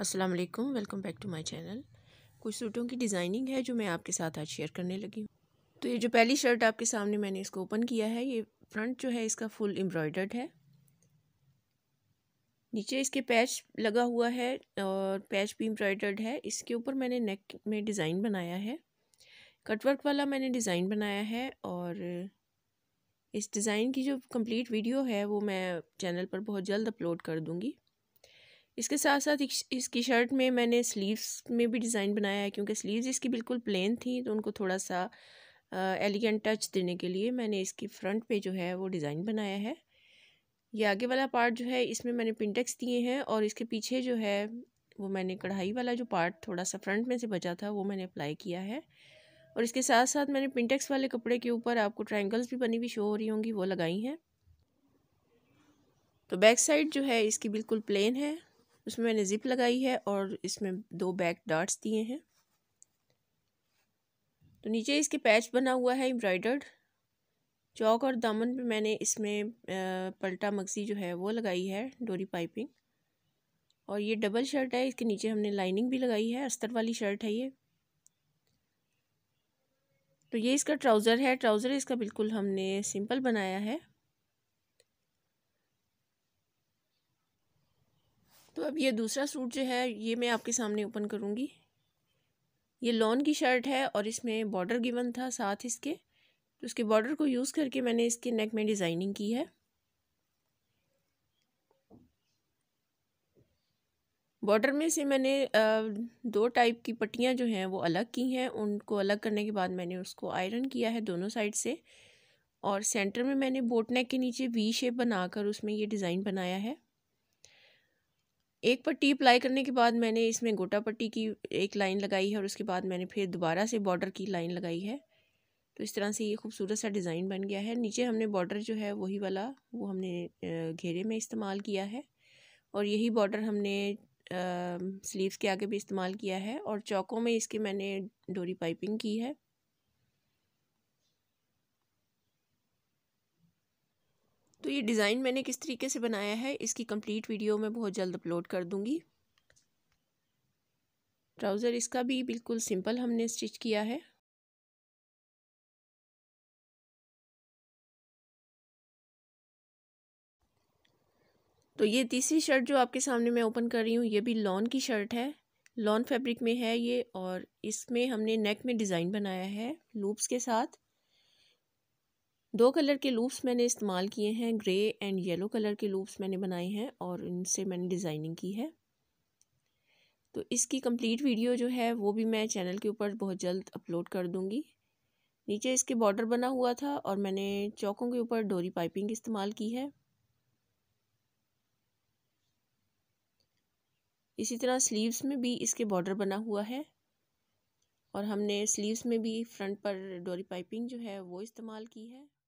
अस्सलाम वालेकुम welcome back to my channel कुछ सूटों की डिज़ाइनिंग है जो मैं आपके साथ आज शेयर करने लगी हूँ तो ये जो पहली शर्ट आपके सामने मैंने इसको ओपन किया है ये फ्रंट जो है इसका फुल एम्ब्रॉयडर्ड है नीचे इसके पैच लगा हुआ है और पैच भी एम्ब्रॉयडर्ड है इसके ऊपर मैंने नेक में डिज़ाइन बनाया है कटवर्क वाला मैंने डिज़ाइन बनाया है और इस डिज़ाइन की जो कंप्लीट वीडियो है वो मैं चैनल पर बहुत जल्द अपलोड कर दूँगी इसके साथ साथ इसकी शर्ट में मैंने स्लीव्स में भी डिज़ाइन बनाया है क्योंकि स्लीव्स इसकी बिल्कुल प्लेन थी तो उनको थोड़ा सा एलिगेंट टच देने के लिए मैंने इसकी फ्रंट पे जो है वो डिज़ाइन बनाया है ये आगे वाला पार्ट जो है इसमें मैंने पिंटेक्स दिए हैं और इसके पीछे जो है वो मैंने कढ़ाई वाला जो पार्ट थोड़ा सा फ्रंट में से बचा था वो मैंने अप्लाई किया है और इसके साथ साथ मैंने पिंटेक्स वाले कपड़े के ऊपर आपको ट्राइंगल्स भी बनी हुई शो हो रही होंगी वो लगाई हैं तो बैक साइड जो है इसकी बिल्कुल प्लेन है उसमें मैंने ज़िप लगाई है और इसमें दो बैक डार्ट्स दिए हैं तो नीचे इसके पैच बना हुआ है एम्ब्रॉयडर्ड चौक और दामन पे मैंने इसमें पलटा मगजी जो है वो लगाई है डोरी पाइपिंग और ये डबल शर्ट है इसके नीचे हमने लाइनिंग भी लगाई है अस्तर वाली शर्ट है ये तो ये इसका ट्राउज़र है ट्राउज़र इसका बिल्कुल हमने सिंपल बनाया है तो अब ये दूसरा सूट जो है ये मैं आपके सामने ओपन करूँगी ये लॉन की शर्ट है और इसमें बॉर्डर गिवन था साथ इसके तो उसके बॉर्डर को यूज़ करके मैंने इसके नेक में डिज़ाइनिंग की है बॉर्डर में से मैंने दो टाइप की पट्टियाँ जो हैं वो अलग की हैं उनको अलग करने के बाद मैंने उसको आयरन किया है दोनों साइड से और सेंटर में मैंने बोट नेक के नीचे वी शेप बनाकर उसमें ये डिज़ाइन बनाया है एक पट्टी अप्लाई करने के बाद मैंने इसमें गोटा पट्टी की एक लाइन लगाई है और उसके बाद मैंने फिर दोबारा से बॉर्डर की लाइन लगाई है तो इस तरह से ये खूबसूरत सा डिज़ाइन बन गया है नीचे हमने बॉर्डर जो है वही वाला वो हमने घेरे में इस्तेमाल किया है और यही बॉर्डर हमने स्लीव्स के आगे भी इस्तेमाल किया है और चौकों में इसके मैंने डोरी पाइपिंग की है तो ये डिज़ाइन मैंने किस तरीके से बनाया है इसकी कंप्लीट वीडियो मैं बहुत जल्द अपलोड कर दूँगी ट्राउज़र इसका भी बिल्कुल सिंपल हमने स्टिच किया है तो ये तीसरी शर्ट जो आपके सामने मैं ओपन कर रही हूँ ये भी लॉन की शर्ट है लॉन फैब्रिक में है ये और इसमें हमने नेक में डिज़ाइन बनाया है लूप्स के साथ दो कलर के लूप्स मैंने इस्तेमाल किए हैं ग्रे एंड येलो कलर के लूप्स मैंने बनाए हैं और इनसे मैंने डिज़ाइनिंग की है तो इसकी कंप्लीट वीडियो जो है वो भी मैं चैनल के ऊपर बहुत जल्द अपलोड कर दूंगी नीचे इसके बॉर्डर बना हुआ था और मैंने चौकों के ऊपर डोरी पाइपिंग इस्तेमाल की है इसी तरह स्लीव्स में भी इसके बॉर्डर बना हुआ है और हमने स्लीव्स में भी फ्रंट पर डोरी पाइपिंग जो है वो इस्तेमाल की है